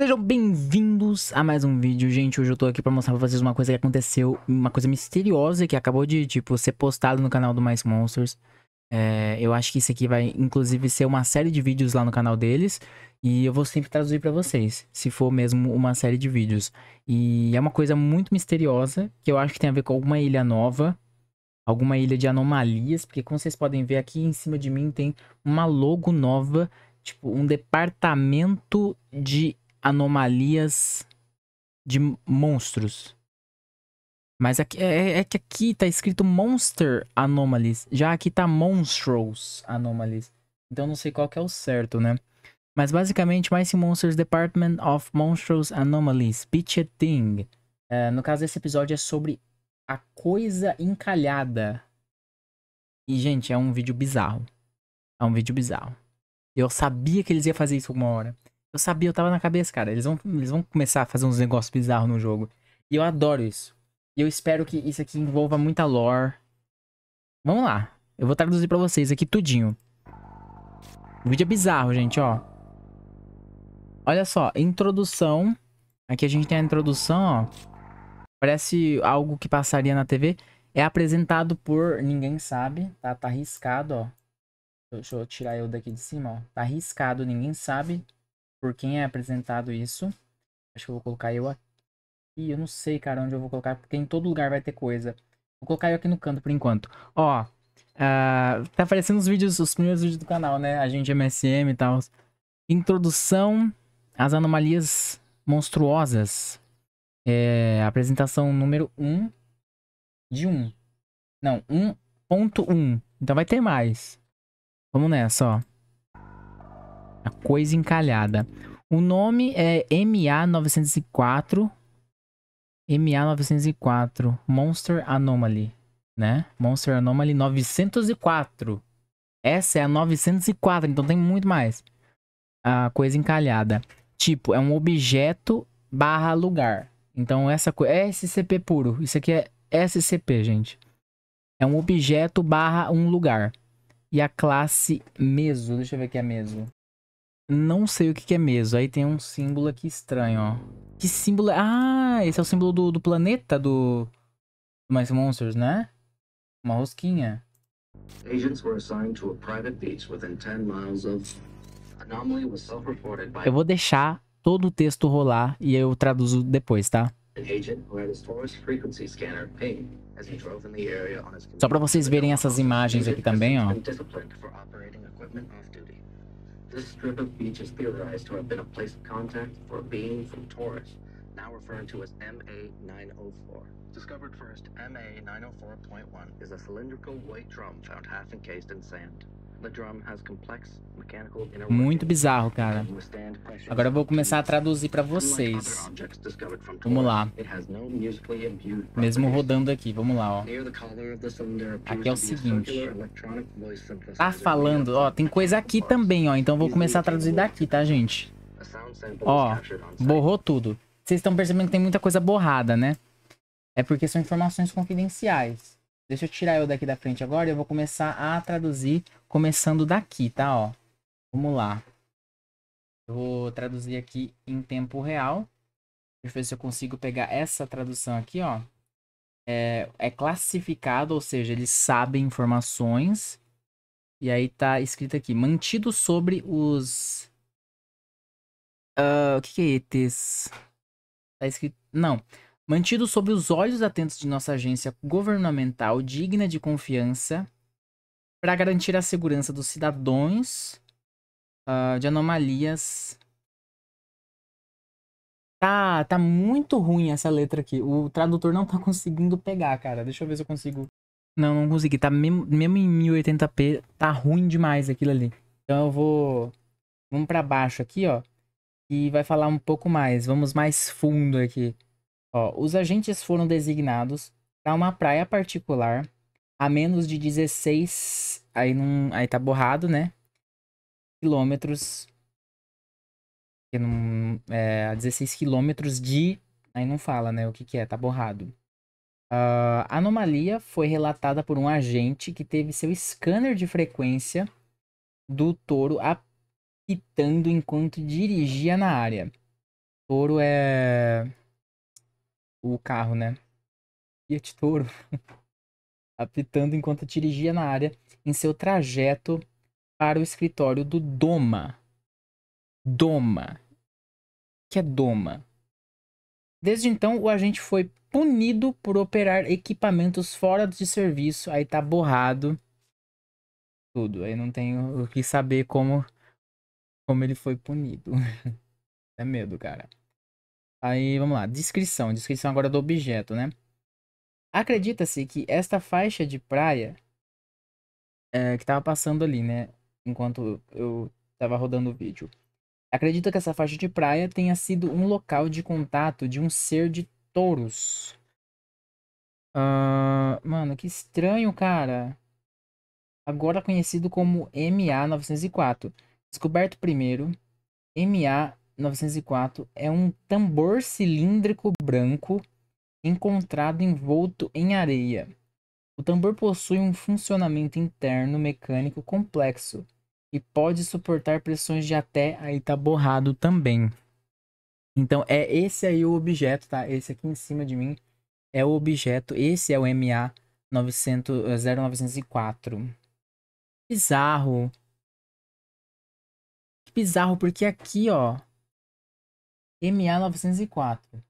Sejam bem-vindos a mais um vídeo, gente. Hoje eu tô aqui pra mostrar pra vocês uma coisa que aconteceu, uma coisa misteriosa que acabou de, tipo, ser postado no canal do Mais Monsters. É, eu acho que isso aqui vai, inclusive, ser uma série de vídeos lá no canal deles. E eu vou sempre traduzir pra vocês, se for mesmo uma série de vídeos. E é uma coisa muito misteriosa, que eu acho que tem a ver com alguma ilha nova. Alguma ilha de anomalias, porque como vocês podem ver aqui em cima de mim tem uma logo nova tipo, um departamento de anomalias de monstros. Mas aqui, é, é, é, que aqui tá escrito Monster Anomalies. Já aqui tá Monstrous Anomalies. Então não sei qual que é o certo, né? Mas basicamente, Mice Monsters Department of Monstrous Anomalies. Pitch a Thing. É, no caso, esse episódio é sobre a coisa encalhada. E, gente, é um vídeo bizarro. É um vídeo bizarro. Eu sabia que eles iam fazer isso alguma hora. Eu sabia, eu tava na cabeça, cara. Eles vão, eles vão começar a fazer uns negócios bizarros no jogo. E eu adoro isso. E eu espero que isso aqui envolva muita lore. Vamos lá. Eu vou traduzir pra vocês aqui tudinho. O vídeo é bizarro, gente, ó. Olha só, introdução. Aqui a gente tem a introdução, ó. Parece algo que passaria na TV. É apresentado por ninguém sabe, tá? Tá arriscado, ó. Deixa eu tirar eu daqui de cima, ó. Tá arriscado, ninguém sabe por quem é apresentado isso. Acho que eu vou colocar eu aqui. Eu não sei, cara, onde eu vou colocar, porque em todo lugar vai ter coisa. Vou colocar eu aqui no canto por enquanto. Ó, uh, tá aparecendo os vídeos, os primeiros vídeos do canal, né? A gente MSM e tal. Introdução às anomalias monstruosas. É, apresentação número 1 de 1. Não, 1.1. Então vai ter mais. Vamos nessa, ó. A coisa encalhada. O nome é MA904. MA904. Monster Anomaly. Né? Monster Anomaly 904. Essa é a 904, então tem muito mais. A coisa encalhada. Tipo, é um objeto barra lugar. Então essa coisa. É SCP puro. Isso aqui é SCP, gente. É um objeto barra um lugar. E a classe meso. Deixa eu ver que é meso. Não sei o que, que é mesmo. Aí tem um símbolo aqui estranho, ó. Que símbolo... É? Ah, esse é o símbolo do, do planeta do... do Mais Monsters, né? Uma rosquinha. Eu vou deixar todo o texto rolar e eu traduzo depois, tá? Só para vocês verem essas imagens aqui também, ó. This strip of beach is theorized to have been a place of contact for a being from Taurus, now referred to as MA904. Discovered first, MA904.1 is a cylindrical white drum found half encased in sand. Muito bizarro, cara. Agora eu vou começar a traduzir para vocês. Vamos lá. Mesmo rodando aqui, vamos lá, ó. Aqui é o seguinte. Tá falando, ó, tem coisa aqui também, ó. Então eu vou começar a traduzir daqui, tá, gente? Ó, borrou tudo. Vocês estão percebendo que tem muita coisa borrada, né? É porque são informações confidenciais. Deixa eu tirar eu daqui da frente agora. Eu vou começar a traduzir começando daqui, tá? Ó, vamos lá. Eu vou traduzir aqui em tempo real. Deixa eu ver se eu consigo pegar essa tradução aqui, ó. É, é classificado, ou seja, eles sabem informações. E aí tá escrito aqui, mantido sobre os... Uh, o que, que é ETs? Tá escrito... Não mantido sob os olhos atentos de nossa agência governamental digna de confiança para garantir a segurança dos cidadãos uh, de anomalias. Tá, tá muito ruim essa letra aqui. O tradutor não tá conseguindo pegar, cara. Deixa eu ver se eu consigo. Não, não consegui. Tá mesmo, mesmo em 1080p, tá ruim demais aquilo ali. Então eu vou. Vamos para baixo aqui, ó. E vai falar um pouco mais. Vamos mais fundo aqui. Ó, os agentes foram designados para uma praia particular a menos de 16, aí não, aí tá borrado, né? Quilômetros não, é, a 16 quilômetros de, aí não fala, né? O que que é? Tá borrado. Uh, ah, a anomalia foi relatada por um agente que teve seu scanner de frequência do touro apitando enquanto dirigia na área. Touro é o carro, né? Fiat Toro, apitando enquanto dirigia na área em seu trajeto para o escritório do Doma. Doma. Que é Doma. Desde então, o agente foi punido por operar equipamentos fora de serviço. Aí tá borrado tudo. Aí não tenho o que saber como como ele foi punido. é medo, cara. Aí vamos lá, descrição, descrição agora do objeto, né? Acredita-se que esta faixa de praia é, que estava passando ali, né? Enquanto eu estava rodando o vídeo. Acredita que essa faixa de praia tenha sido um local de contato de um ser de touros. Uh, mano, que estranho, cara. Agora conhecido como MA-904. Descoberto primeiro, MA 904 é um tambor cilíndrico branco encontrado envolto em areia. O tambor possui um funcionamento interno mecânico complexo e pode suportar pressões de até aí tá borrado também. Então é esse aí o objeto, tá? Esse aqui em cima de mim é o objeto, esse é o MA 900, 0904. Bizarro. Que bizarro porque aqui, ó, MA904.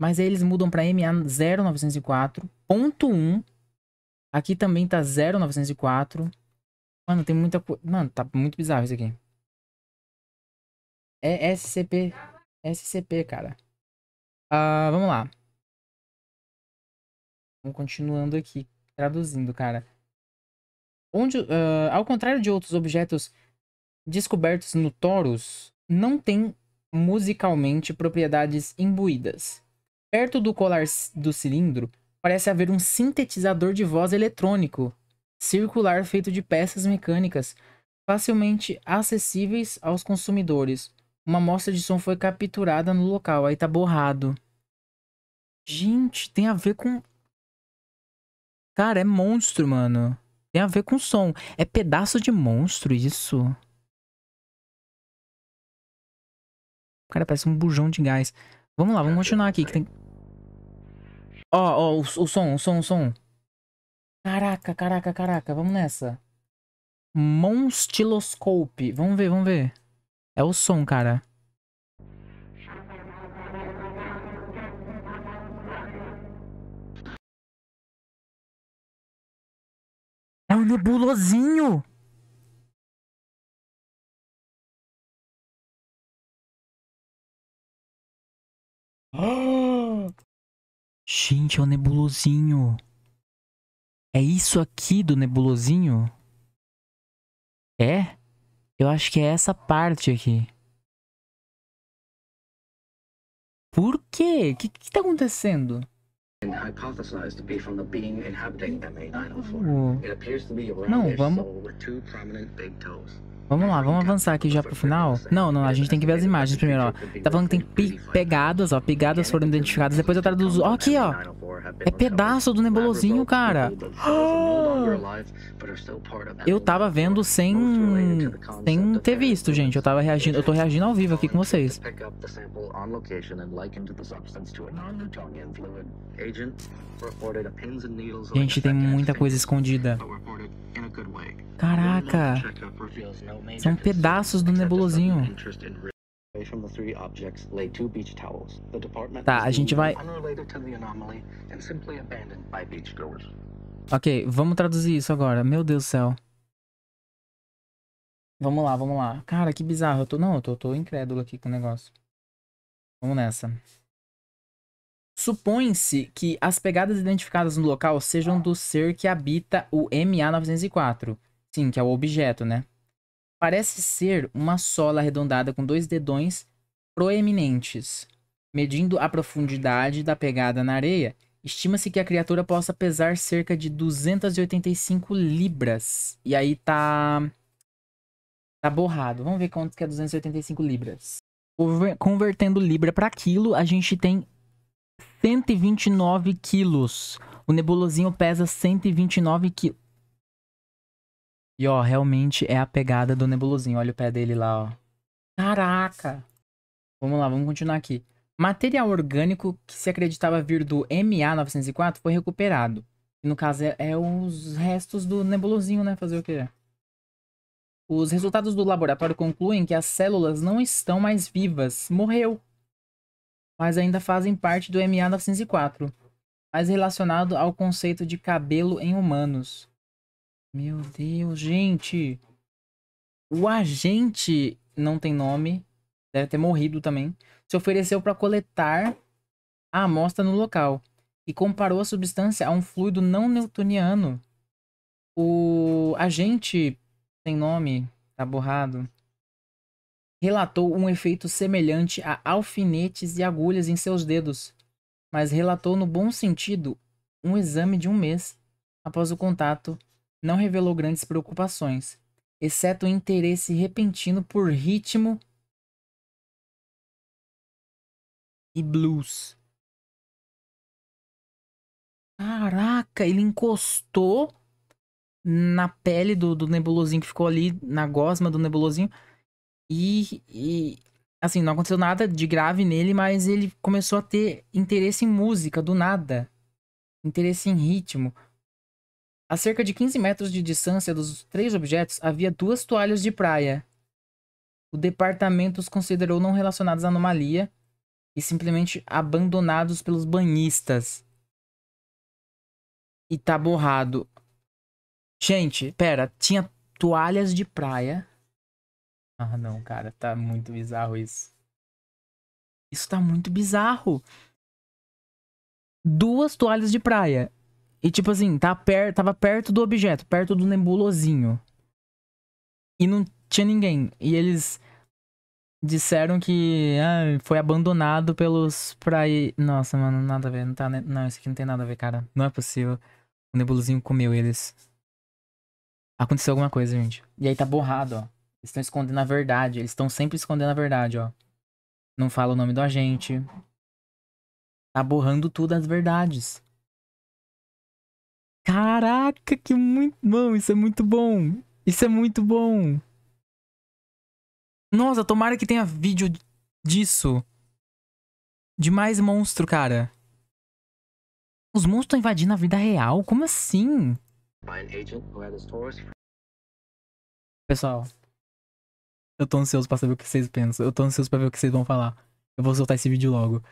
Mas aí eles mudam para MA0904.1. Aqui também tá 0904. Mano, tem muita coisa. Mano, tá muito bizarro isso aqui. É SCP. SCP, cara. Uh, vamos lá. Vamos continuando aqui. Traduzindo, cara. Onde, uh, ao contrário de outros objetos descobertos no Taurus, não tem musicalmente propriedades imbuídas. Perto do colar do cilindro, parece haver um sintetizador de voz eletrônico, circular feito de peças mecânicas, facilmente acessíveis aos consumidores. Uma amostra de som foi capturada no local, aí tá borrado. Gente, tem a ver com. Cara, é monstro, mano. Tem a ver com som. É pedaço de monstro isso. Cara, parece um bujão de gás. Vamos lá, vamos continuar aqui tem... Ó, oh, ó, oh, o, o som, o som, o som. Caraca, caraca, caraca, vamos nessa. Monstiloscope. Vamos ver, vamos ver. É o som, cara. É um nebulosinho! Gente, é o nebulosinho. É isso aqui do nebulosinho? É? Eu acho que é essa parte aqui. Por quê? O que, que tá acontecendo? Não, vamos... Vamos lá, vamos avançar aqui já pro final. Não, não, a gente tem que ver as imagens primeiro, ó. Tá falando que tem pegadas, ó. Pegadas foram identificadas. Depois eu traduzo... Ó, aqui, ó. É pedaço do nebulosinho, cara. Eu tava vendo sem... Sem ter visto, gente. Eu tava reagindo... Eu tô reagindo ao vivo aqui com vocês. Gente, tem muita coisa escondida. Caraca. Né? São pedaços do nebulosinho. Tá, a gente vai. Ok, vamos traduzir isso agora. Meu Deus do céu. Vamos lá, vamos lá. Cara, que bizarro. Eu tô... Não, eu tô, tô incrédulo aqui com o negócio. Vamos nessa. Supõe-se que as pegadas identificadas no local sejam do ser que habita o MA-904. Sim, que é o objeto, né? Parece ser uma sola arredondada com dois dedões proeminentes. Medindo a profundidade da pegada na areia, estima-se que a criatura possa pesar cerca de 285 libras. E aí tá. Tá borrado. Vamos ver quanto que é 285 libras. Convertendo libra para quilo, a gente tem 129 quilos. O nebulosinho pesa 129 quilos. E ó, realmente é a pegada do nebulosinho. Olha o pé dele lá, ó. Caraca! Vamos lá, vamos continuar aqui. Material orgânico que se acreditava vir do MA904 foi recuperado. No caso, é, é os restos do nebulosinho, né? Fazer o quê? Os resultados do laboratório concluem que as células não estão mais vivas. Morreu. Mas ainda fazem parte do MA904. Mas relacionado ao conceito de cabelo em humanos. Meu Deus, gente. O agente não tem nome. Deve ter morrido também. Se ofereceu para coletar a amostra no local. E comparou a substância a um fluido não newtoniano. O agente sem nome, tá borrado, relatou um efeito semelhante a alfinetes e agulhas em seus dedos, mas relatou no bom sentido um exame de um mês após o contato não revelou grandes preocupações, exceto o interesse repentino por ritmo e blues. Caraca, ele encostou na pele do, do nebulosinho que ficou ali, na gosma do nebulosinho. E, e, assim, não aconteceu nada de grave nele, mas ele começou a ter interesse em música do nada. Interesse em ritmo. A cerca de 15 metros de distância dos três objetos havia duas toalhas de praia. O departamento os considerou não relacionados à anomalia e simplesmente abandonados pelos banhistas. E tá borrado. Gente, pera, tinha toalhas de praia. Ah, não, cara, tá muito bizarro isso. Isso tá muito bizarro. Duas toalhas de praia. E tipo assim, tá per tava perto do objeto, perto do nebulosinho. E não tinha ninguém. E eles disseram que ah, foi abandonado pelos pra Nossa, mano, nada a ver. Não, tá, não, isso aqui não tem nada a ver, cara. Não é possível. O nebulosinho comeu eles. Aconteceu alguma coisa, gente. E aí tá borrado, ó. Eles estão escondendo a verdade. Eles estão sempre escondendo a verdade, ó. Não fala o nome do agente. Tá borrando tudo as verdades. Caraca, que muito. Mano, isso é muito bom. Isso é muito bom. Nossa, tomara que tenha vídeo disso. De mais monstro, cara. Os monstros estão invadindo a vida real? Como assim? Pessoal, eu tô ansioso pra saber o que vocês pensam. Eu tô ansioso pra ver o que vocês vão falar. Eu vou soltar esse vídeo logo.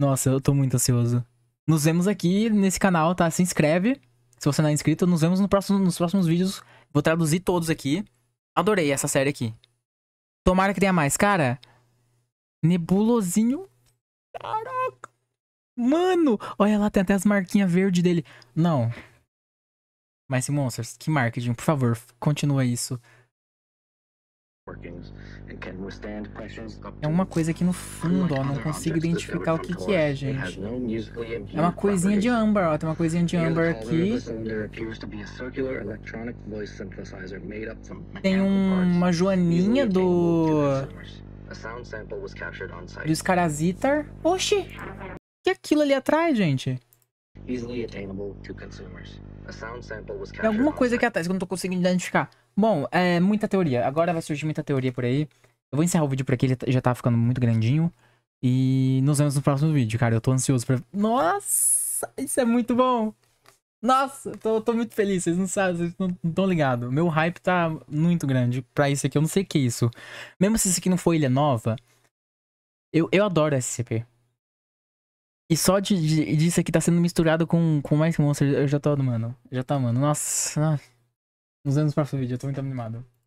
Nossa, eu tô muito ansioso. Nos vemos aqui nesse canal, tá? Se inscreve. Se você não é inscrito, nos vemos no próximo, nos próximos vídeos. Vou traduzir todos aqui. Adorei essa série aqui. Tomara que tenha mais. Cara, nebulosinho. Caraca. Mano, olha lá, tem até as marquinhas verdes dele. Não. Mas, Monsters, que marketing, por favor, continua isso. É uma coisa que no fundo, ó, não consigo identificar o que que é, gente. É uma coisinha de âmbar, ó, tem uma coisinha de âmbar aqui. Tem uma joaninha do... Do Scarazitar. Oxi! O que é aquilo ali atrás, gente? É alguma coisa aqui atrás que eu não tô conseguindo identificar. Bom, é muita teoria. Agora vai surgir muita teoria por aí. Eu vou encerrar o vídeo por aqui, ele tá, já tá ficando muito grandinho. E nos vemos no próximo vídeo, cara. Eu tô ansioso pra... Nossa, isso é muito bom! Nossa, tô, tô muito feliz, vocês não sabem, vocês não estão ligados. Meu hype tá muito grande pra isso aqui, eu não sei o que é isso. Mesmo se isso aqui não for Ilha Nova, eu, eu adoro SCP. E só de, de, disso aqui tá sendo misturado com, com mais monstros, eu já tô, mano, já tá, mano, nossa uns anos pra frente, eu tô muito animado.